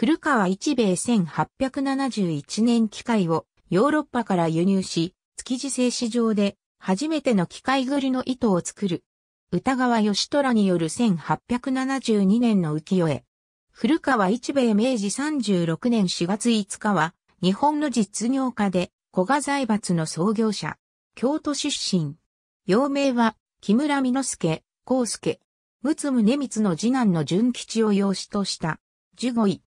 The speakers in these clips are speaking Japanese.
古川一米1871年機械をヨーロッパから輸入し、築地製紙場で初めての機械繰りの糸を作る。歌川義虎による1872年の浮世絵。古川一米明治36年4月5日は、日本の実業家で、古賀財閥の創業者、京都出身。幼名は、木村美之助、康介、陸宗光の次男の純吉を養子とした。15位、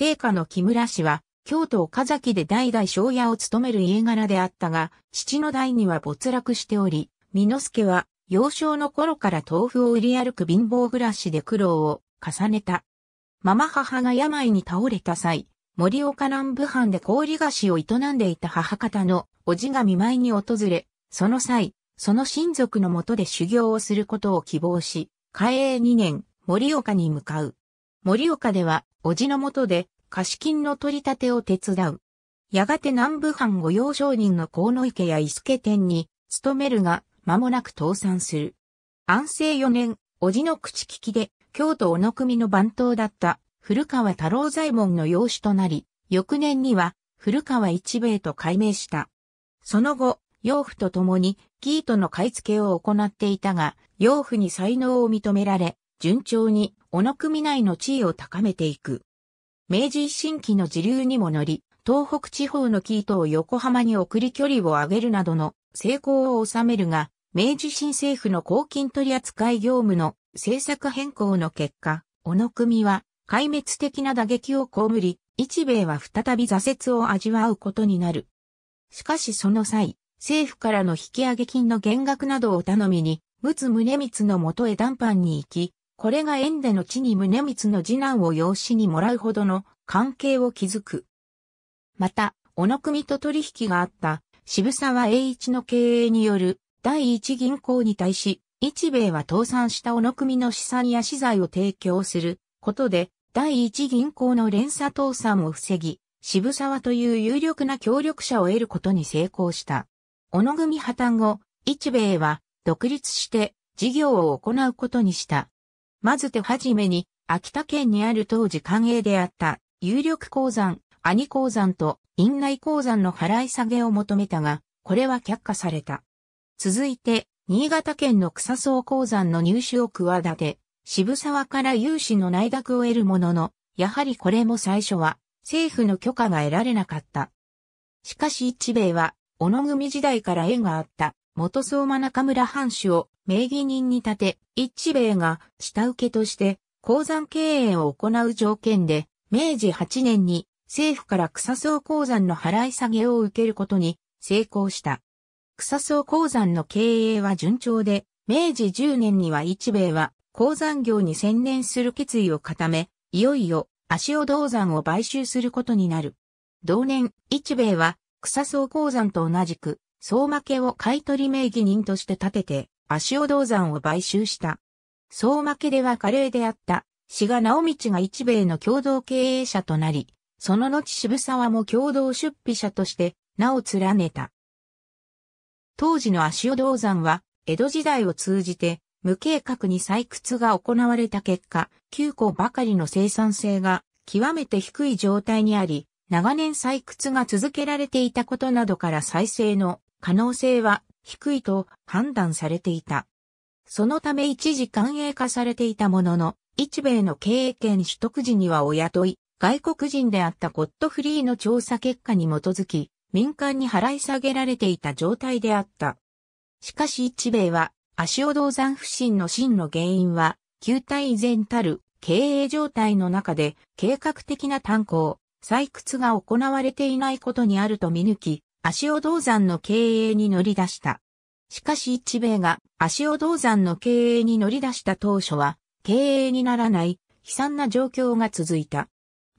聖家の木村氏は、京都岡崎で代々庄屋を務める家柄であったが、父の代には没落しており、美之助は、幼少の頃から豆腐を売り歩く貧乏暮らしで苦労を重ねた。ママ母が病に倒れた際、森岡南部藩で氷菓子を営んでいた母方のおじが見舞いに訪れ、その際、その親族のもとで修行をすることを希望し、開営2年、森岡に向かう。森岡では、叔父のもとで貸金の取り立てを手伝う。やがて南部藩御用商人の河野池や伊助店に勤めるが、間もなく倒産する。安政4年、叔父の口利きで、京都小野組の番頭だった古川太郎左衛門の養子となり、翌年には古川一兵衛と改名した。その後、養父と共に生糸の買い付けを行っていたが、養父に才能を認められ、順調に小野組内の地位を高めていく。明治維新期の時流にも乗り、東北地方のキーを横浜に送り距離を上げるなどの成功を収めるが、明治新政府の公金取扱業務の政策変更の結果、小野組は壊滅的な打撃を被り、日米は再び挫折を味わうことになる。しかしその際、政府からの引上げ金の減額などを頼みに、陸奥宗光のもとへ談判に行き、これが縁での地に宗光の次男を養子にもらうほどの関係を築く。また、小野組と取引があった渋沢栄一の経営による第一銀行に対し、日米は倒産した小野組の資産や資材を提供することで、第一銀行の連鎖倒産を防ぎ、渋沢という有力な協力者を得ることに成功した。小野組破綻後、日米は独立して事業を行うことにした。まず手はじめに、秋田県にある当時官営であった、有力鉱山、兄鉱山と院内鉱山の払い下げを求めたが、これは却下された。続いて、新潟県の草草鉱山の入手を企て、渋沢から有志の内諾を得るものの、やはりこれも最初は政府の許可が得られなかった。しかし一米は、小野組時代から縁があった元相馬中村藩主を名義人に立て、一米が下請けとして鉱山経営を行う条件で、明治8年に政府から草草鉱山の払い下げを受けることに成功した。草草鉱山の経営は順調で、明治10年には一米は鉱山業に専念する決意を固め、いよいよ足尾銅山を買収することになる。同年、一米は草草鉱山と同じく総負けを買取名義人として立てて、足尾銅山を買収した。総負けでは華麗であった、志賀直道が一米の共同経営者となり、その後渋沢も共同出費者として名を連ねた。当時の足尾銅山は、江戸時代を通じて、無計画に採掘が行われた結果、旧個ばかりの生産性が極めて低い状態にあり、長年採掘が続けられていたことなどから再生の可能性は低いと判断されていた。そのため一時官営化されていたものの、日米の経営権取得時にはお雇い、外国人であったゴッドフリーの調査結果に基づき、民間に払い下げられていた状態であった。しかし日米は、足尾銅山不振の真の原因は、旧体依然たる経営状態の中で計画的な炭鉱、採掘が行われていないことにあると見抜き、足尾銅山の経営に乗り出した。しかし一米が足尾銅山の経営に乗り出した当初は、経営にならない悲惨な状況が続いた。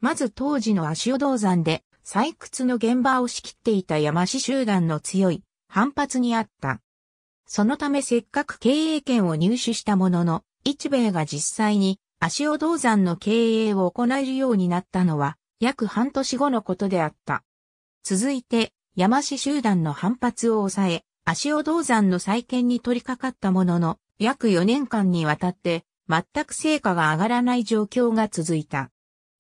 まず当時の足尾銅山で採掘の現場を仕切っていた山師集団の強い反発にあった。そのためせっかく経営権を入手したものの、一米が実際に足尾銅山の経営を行えるようになったのは約半年後のことであった。続いて山氏集団の反発を抑え、足尾銅山の再建に取り掛かったものの、約4年間にわたって、全く成果が上がらない状況が続いた。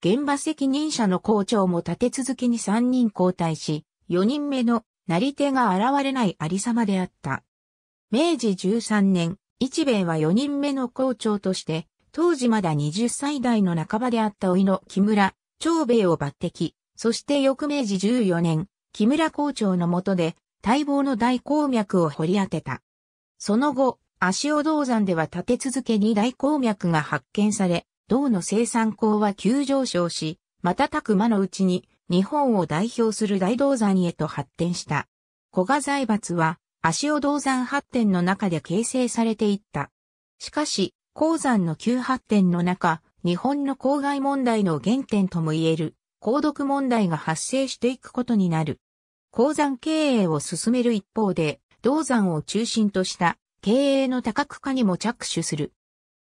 現場責任者の校長も立て続けに3人交代し、4人目のなり手が現れないありさまであった。明治13年、一米は4人目の校長として、当時まだ20歳代の半ばであった老いの木村、長兵衛を抜擢、そして翌明治14年、木村校長の下で待望の大鉱脈を掘り当てた。その後、足尾銅山では立て続けに大鉱脈が発見され、銅の生産鉱は急上昇し、瞬く間のうちに日本を代表する大銅山へと発展した。古賀財閥は足尾銅山発展の中で形成されていった。しかし、鉱山の急発展の中、日本の郊外問題の原点とも言える鉱毒問題が発生していくことになる。鉱山経営を進める一方で、銅山を中心とした経営の多角化にも着手する。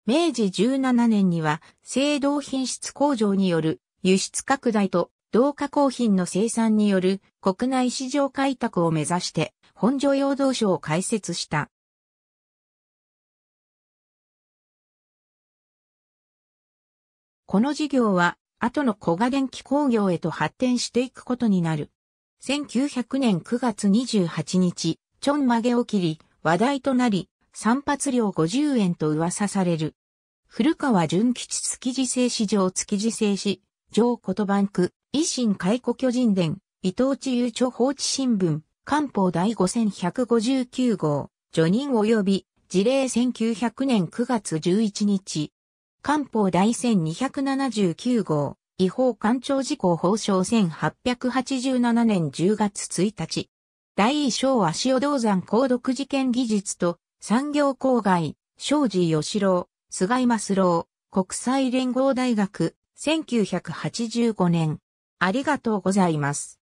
明治17年には、製銅品質工場による輸出拡大と銅加工品の生産による国内市場開拓を目指して、本所用銅所を開設した。この事業は後の小賀電気工業へと発展していくことになる。1900年9月28日、ちょんまげを切り、話題となり、散髪料50円と噂される。古川純吉築地製市場築地製市、上言バンク、維新解雇巨人伝、伊藤地優著放置新聞、官報第5159号、除ョ及び事例1900年9月11日、官報第1279号、違法官庁事項法章1887年10月1日。第一章は塩銅山鉱毒事件技術と産業郊外、庄司義郎、菅井正郎、国際連合大学、1985年。ありがとうございます。